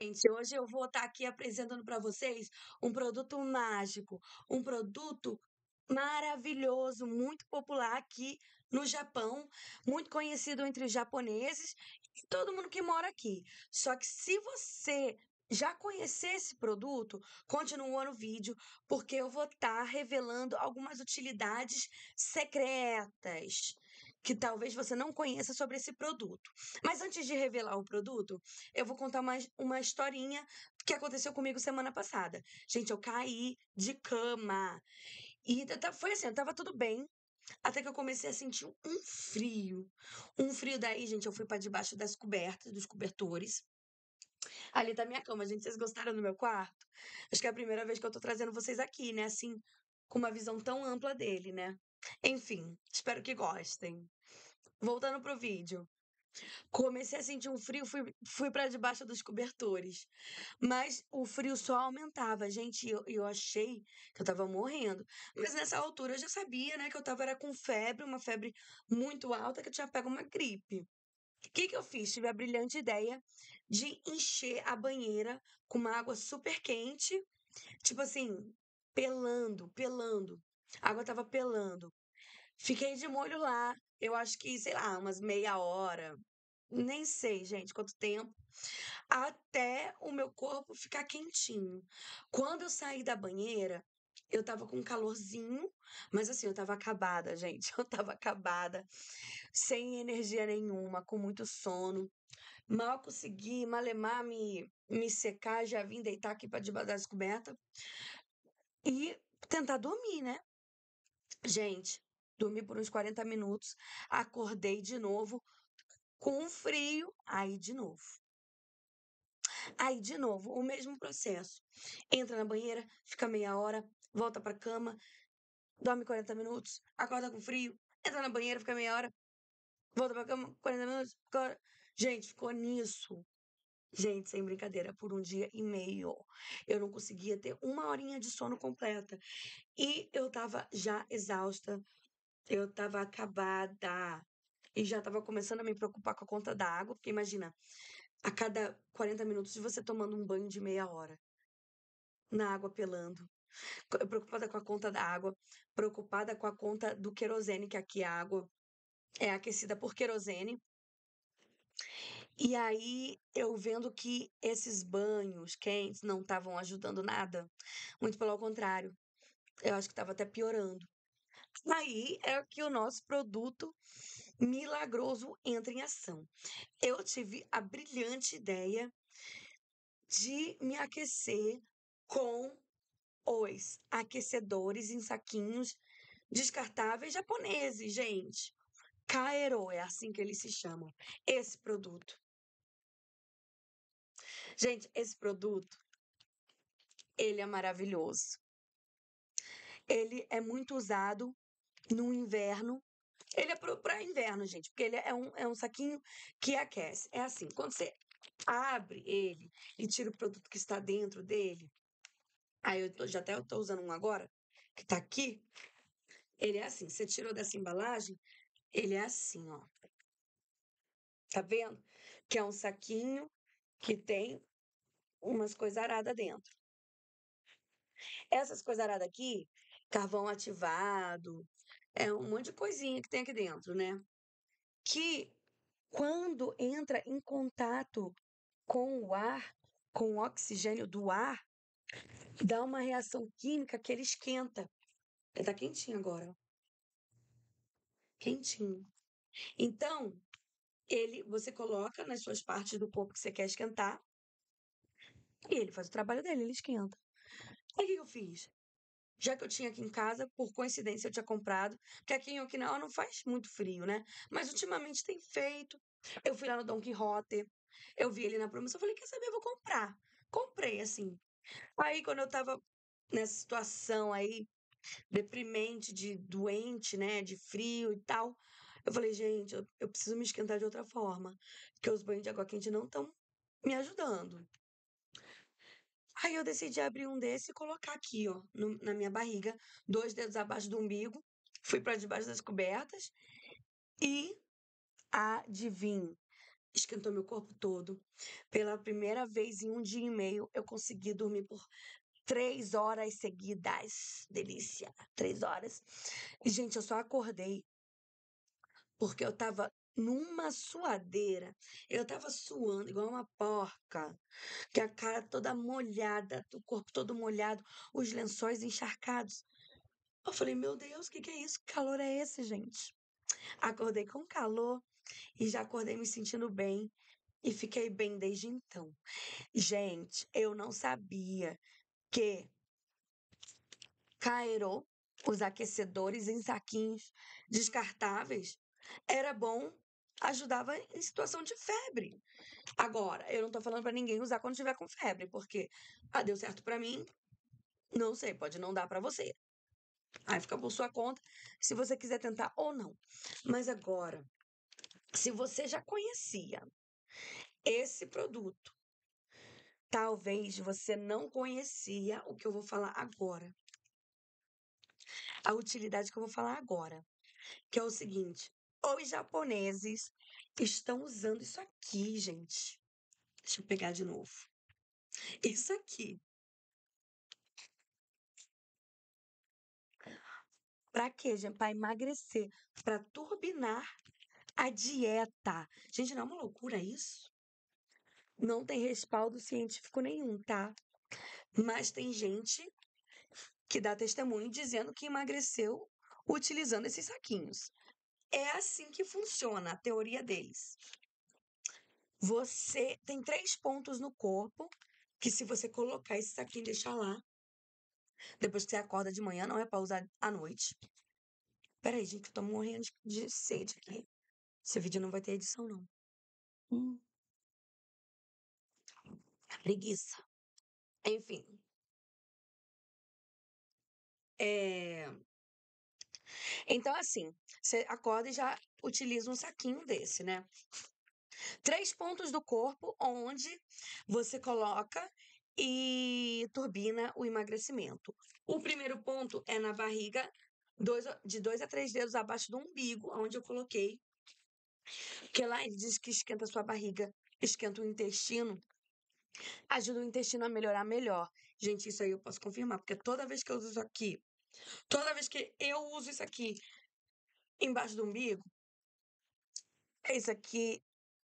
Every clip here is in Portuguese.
Gente, hoje eu vou estar tá aqui apresentando para vocês um produto mágico, um produto maravilhoso, muito popular aqui no Japão, muito conhecido entre os japoneses e todo mundo que mora aqui. Só que se você já conhecer esse produto, continua no vídeo, porque eu vou estar tá revelando algumas utilidades secretas que talvez você não conheça sobre esse produto. Mas antes de revelar o produto, eu vou contar uma, uma historinha que aconteceu comigo semana passada. Gente, eu caí de cama. E foi assim, eu tava tudo bem, até que eu comecei a sentir um frio. Um frio daí, gente, eu fui para debaixo das cobertas, dos cobertores. Ali da tá minha cama, gente, vocês gostaram do meu quarto? Acho que é a primeira vez que eu tô trazendo vocês aqui, né? Assim, com uma visão tão ampla dele, né? Enfim, espero que gostem. Voltando pro vídeo. Comecei a sentir um frio, fui, fui para debaixo dos cobertores. Mas o frio só aumentava, gente. Eu, eu achei que eu tava morrendo. Mas nessa altura eu já sabia, né, que eu tava era com febre, uma febre muito alta, que eu tinha pego uma gripe. O que, que eu fiz? Tive a brilhante ideia de encher a banheira com uma água super quente, tipo assim, pelando, pelando. A água tava pelando. Fiquei de molho lá. Eu acho que, sei lá, umas meia hora. Nem sei, gente, quanto tempo. Até o meu corpo ficar quentinho. Quando eu saí da banheira, eu tava com um calorzinho, mas assim, eu tava acabada, gente. Eu tava acabada, sem energia nenhuma, com muito sono. Mal consegui malemar me, me secar, já vim deitar aqui pra debaixo da descoberta. E tentar dormir, né? Gente, dormi por uns 40 minutos, acordei de novo, com frio, aí de novo. Aí de novo, o mesmo processo. Entra na banheira, fica meia hora, volta pra cama, dorme 40 minutos, acorda com frio, entra na banheira, fica meia hora, volta pra cama, 40 minutos, acorda. Gente, ficou nisso. Gente, sem brincadeira, por um dia e meio. Eu não conseguia ter uma horinha de sono completa. E eu tava já exausta, eu tava acabada. E já tava começando a me preocupar com a conta da água, porque imagina, a cada 40 minutos de você tomando um banho de meia hora na água pelando. Preocupada com a conta da água, preocupada com a conta do querosene, que aqui a água é aquecida por querosene. E aí eu vendo que esses banhos quentes não estavam ajudando nada, muito pelo contrário, eu acho que estava até piorando. Aí é que o nosso produto milagroso entra em ação. Eu tive a brilhante ideia de me aquecer com os aquecedores em saquinhos descartáveis japoneses, gente. Kaero é assim que eles se chamam. Esse produto. Gente, esse produto ele é maravilhoso. Ele é muito usado no inverno. Ele é para inverno, gente, porque ele é um, é um saquinho que aquece. É assim, quando você abre ele e tira o produto que está dentro dele, aí eu tô, já até eu tô usando um agora, que está aqui, ele é assim, você tirou dessa embalagem, ele é assim, ó. Tá vendo? Que é um saquinho que tem umas coisaradas dentro. Essas coisaradas aqui, carvão ativado, é um monte de coisinha que tem aqui dentro, né? Que quando entra em contato com o ar, com o oxigênio do ar, dá uma reação química que ele esquenta. Ele tá quentinho agora. Quentinho. Então, ele, você coloca nas suas partes do corpo que você quer esquentar, e ele faz o trabalho dele, ele esquenta. Aí o que eu fiz? já que eu tinha aqui em casa, por coincidência eu tinha comprado, porque aqui em Okinawa não faz muito frio, né? Mas ultimamente tem feito. Eu fui lá no Don Quixote, eu vi ele na promoção, falei, quer saber, eu vou comprar. Comprei, assim. Aí, quando eu tava nessa situação aí, deprimente, de doente, né, de frio e tal, eu falei, gente, eu, eu preciso me esquentar de outra forma, porque os banhos de água quente não estão me ajudando. Aí eu decidi abrir um desse e colocar aqui, ó, no, na minha barriga, dois dedos abaixo do umbigo. Fui para debaixo das cobertas e adivinhe, esquentou meu corpo todo. Pela primeira vez em um dia e meio, eu consegui dormir por três horas seguidas. Delícia! Três horas. E, gente, eu só acordei porque eu tava numa suadeira. Eu tava suando igual uma porca, que a cara toda molhada, o corpo todo molhado, os lençóis encharcados. Eu falei, meu Deus, o que, que é isso? Que calor é esse, gente? Acordei com calor e já acordei me sentindo bem e fiquei bem desde então. Gente, eu não sabia que Cairo, os aquecedores em saquinhos descartáveis, era bom ajudava em situação de febre. Agora, eu não tô falando para ninguém usar quando tiver com febre, porque ah, deu certo para mim, não sei, pode não dar para você. Aí fica por sua conta, se você quiser tentar ou não. Mas agora, se você já conhecia esse produto, talvez você não conhecia o que eu vou falar agora. A utilidade que eu vou falar agora, que é o seguinte: os japoneses estão usando isso aqui, gente. Deixa eu pegar de novo. Isso aqui. Pra quê, gente? Pra emagrecer, pra turbinar a dieta. Gente, não é uma loucura isso? Não tem respaldo científico nenhum, tá? Mas tem gente que dá testemunho dizendo que emagreceu utilizando esses saquinhos. É assim que funciona a teoria deles. Você tem três pontos no corpo que, se você colocar esse saquinho e deixar lá, depois que você acorda de manhã, não é para usar à noite. Peraí, gente, que eu tô morrendo de sede aqui. Esse vídeo não vai ter edição, não. Hum. Preguiça. Enfim. É... Então, assim, você acorda e já utiliza um saquinho desse, né? Três pontos do corpo onde você coloca e turbina o emagrecimento. O primeiro ponto é na barriga, dois, de dois a três dedos abaixo do umbigo, onde eu coloquei. Porque lá ele diz que esquenta a sua barriga, esquenta o intestino, ajuda o intestino a melhorar melhor. Gente, isso aí eu posso confirmar, porque toda vez que eu uso aqui Toda vez que eu uso isso aqui embaixo do umbigo, isso aqui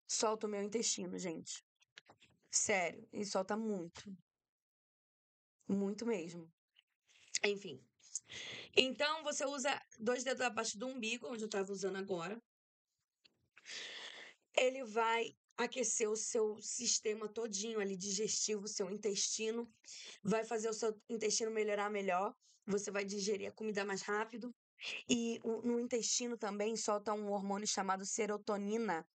solta o meu intestino, gente. Sério, e solta muito. Muito mesmo. Enfim. Então, você usa dois dedos abaixo do umbigo, onde eu estava usando agora. Ele vai aquecer o seu sistema todinho ali digestivo, seu intestino, vai fazer o seu intestino melhorar melhor, você vai digerir a comida mais rápido. E no intestino também solta um hormônio chamado serotonina,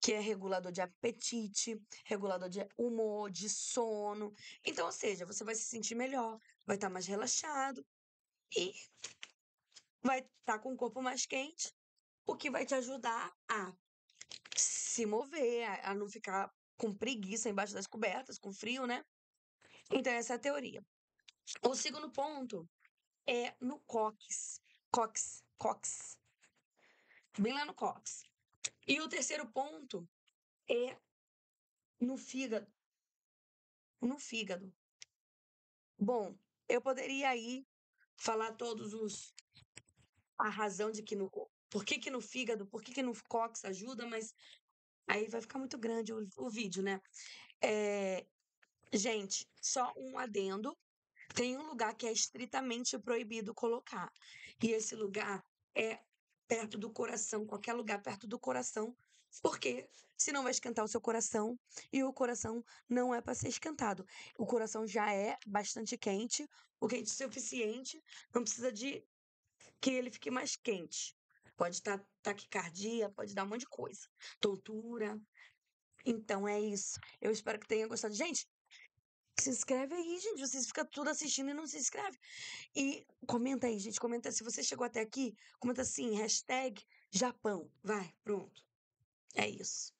que é regulador de apetite, regulador de humor, de sono. Então, ou seja, você vai se sentir melhor, vai estar tá mais relaxado e vai estar tá com o corpo mais quente, o que vai te ajudar a se mover, a, a não ficar com preguiça embaixo das cobertas, com frio, né? Então, essa é a teoria. O segundo ponto é no cóccix. Cox, cox. Bem lá no cox. E o terceiro ponto é no fígado. No fígado. Bom, eu poderia aí falar todos os a razão de que no por que, que no fígado, por que, que no cox ajuda, mas Aí vai ficar muito grande o, o vídeo, né? É, gente, só um adendo. Tem um lugar que é estritamente proibido colocar. E esse lugar é perto do coração, qualquer lugar perto do coração, porque senão vai esquentar o seu coração e o coração não é para ser esquentado. O coração já é bastante quente, o quente o é suficiente, não precisa de que ele fique mais quente. Pode estar tá, taquicardia, pode dar um monte de coisa. Tontura. Então é isso. Eu espero que tenha gostado. Gente, se inscreve aí, gente. Vocês ficam tudo assistindo e não se inscreve. E comenta aí, gente. Comenta se você chegou até aqui. Comenta assim, hashtag Japão. Vai, pronto. É isso.